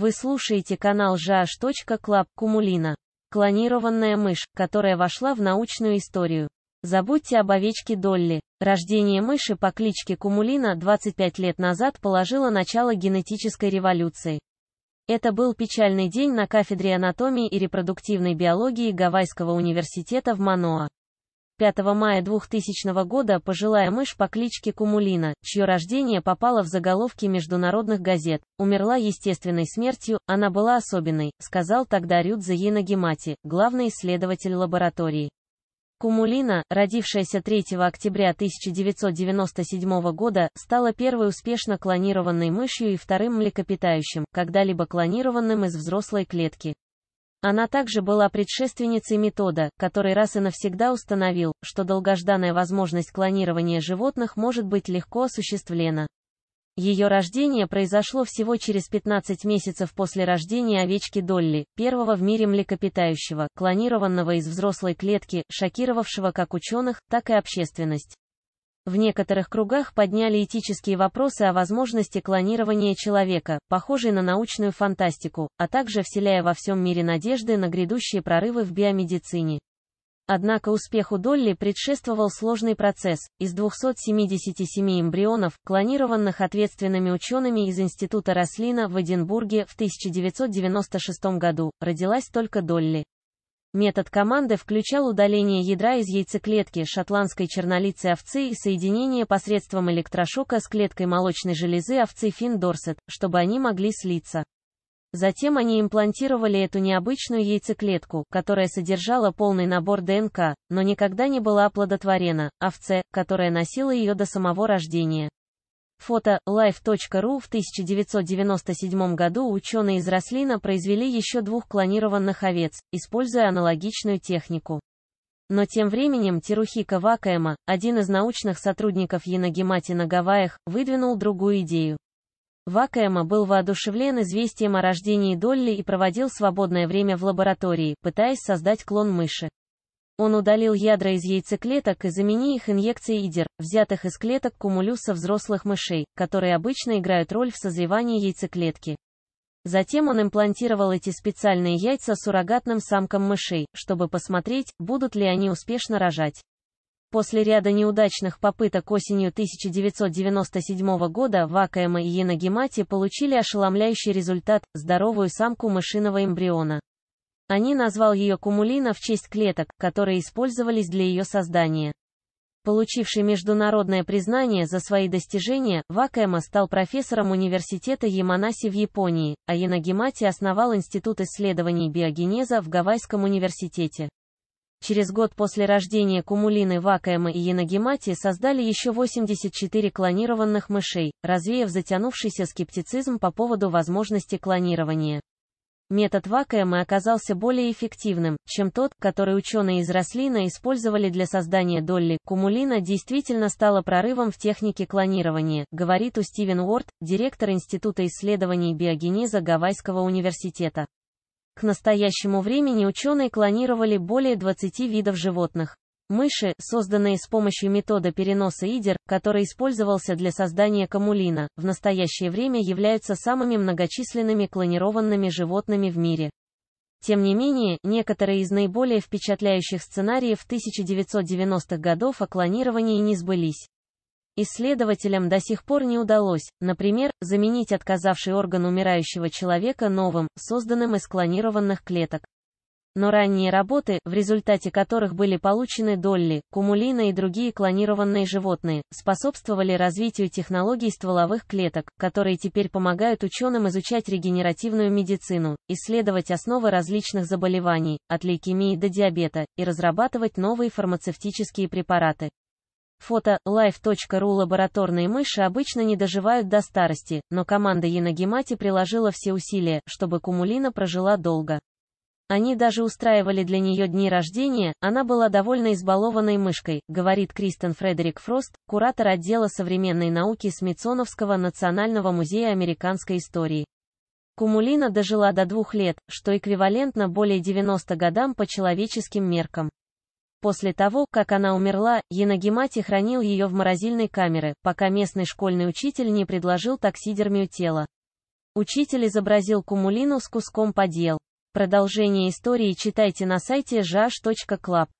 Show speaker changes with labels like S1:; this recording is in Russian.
S1: Вы слушаете канал Жаш.Клаб Кумулина. Клонированная мышь, которая вошла в научную историю. Забудьте об овечке Долли. Рождение мыши по кличке Кумулина 25 лет назад положило начало генетической революции. Это был печальный день на кафедре анатомии и репродуктивной биологии Гавайского университета в Маноа. 5 мая 2000 года пожилая мышь по кличке Кумулина, чье рождение попало в заголовки международных газет, умерла естественной смертью, она была особенной, сказал тогда Рюдзе Нагимати, главный исследователь лаборатории. Кумулина, родившаяся 3 октября 1997 года, стала первой успешно клонированной мышью и вторым млекопитающим, когда-либо клонированным из взрослой клетки. Она также была предшественницей метода, который раз и навсегда установил, что долгожданная возможность клонирования животных может быть легко осуществлена. Ее рождение произошло всего через 15 месяцев после рождения овечки Долли, первого в мире млекопитающего, клонированного из взрослой клетки, шокировавшего как ученых, так и общественность. В некоторых кругах подняли этические вопросы о возможности клонирования человека, похожей на научную фантастику, а также вселяя во всем мире надежды на грядущие прорывы в биомедицине. Однако успеху Долли предшествовал сложный процесс. Из 277 эмбрионов, клонированных ответственными учеными из Института Рослина в Эдинбурге в 1996 году, родилась только Долли. Метод команды включал удаление ядра из яйцеклетки шотландской чернолицы овцы и соединение посредством электрошока с клеткой молочной железы овцы финдорсет, чтобы они могли слиться. Затем они имплантировали эту необычную яйцеклетку, которая содержала полный набор ДНК, но никогда не была оплодотворена, овце, которая носила ее до самого рождения. Фото life.ru в 1997 году ученые из Рослина произвели еще двух клонированных овец, используя аналогичную технику. Но тем временем Тирухика Вакаэма, один из научных сотрудников Янагимати на Гавайях, выдвинул другую идею. Вакаэма был воодушевлен известием о рождении Долли и проводил свободное время в лаборатории, пытаясь создать клон мыши. Он удалил ядра из яйцеклеток и замени их инъекцией идер, взятых из клеток кумулюса взрослых мышей, которые обычно играют роль в созревании яйцеклетки. Затем он имплантировал эти специальные яйца суррогатным самкам мышей, чтобы посмотреть, будут ли они успешно рожать. После ряда неудачных попыток осенью 1997 года Вакаэма и Янагимати получили ошеломляющий результат – здоровую самку мышиного эмбриона. Они назвал ее Кумулина в честь клеток, которые использовались для ее создания. Получивший международное признание за свои достижения, Вакэма стал профессором университета Яманаси в Японии, а Янагимати основал Институт исследований биогенеза в Гавайском университете. Через год после рождения Кумулины Вакаэма и Янагимати создали еще 84 клонированных мышей, развеяв затянувшийся скептицизм по поводу возможности клонирования. Метод вакуума оказался более эффективным, чем тот, который ученые из Рослина использовали для создания Долли. Кумулина действительно стала прорывом в технике клонирования, говорит у Стивен Уорд, директор Института исследований биогенеза Гавайского университета. К настоящему времени ученые клонировали более 20 видов животных. Мыши, созданные с помощью метода переноса идер, который использовался для создания камулина, в настоящее время являются самыми многочисленными клонированными животными в мире. Тем не менее, некоторые из наиболее впечатляющих сценариев 1990-х годов о клонировании не сбылись. Исследователям до сих пор не удалось, например, заменить отказавший орган умирающего человека новым, созданным из клонированных клеток но ранние работы, в результате которых были получены долли, кумулина и другие клонированные животные, способствовали развитию технологий стволовых клеток, которые теперь помогают ученым изучать регенеративную медицину, исследовать основы различных заболеваний, от лейкемии до диабета, и разрабатывать новые фармацевтические препараты. Фото life.ru Лабораторные мыши обычно не доживают до старости, но команда Янагимати приложила все усилия, чтобы кумулина прожила долго. Они даже устраивали для нее дни рождения, она была довольно избалованной мышкой, говорит Кристен Фредерик Фрост, куратор отдела современной науки Смитсоновского национального музея американской истории. Кумулина дожила до двух лет, что эквивалентно более 90 годам по человеческим меркам. После того, как она умерла, Янагимати хранил ее в морозильной камере, пока местный школьный учитель не предложил таксидермию тела. Учитель изобразил Кумулину с куском подел. Продолжение истории читайте на сайте жаж.клаб.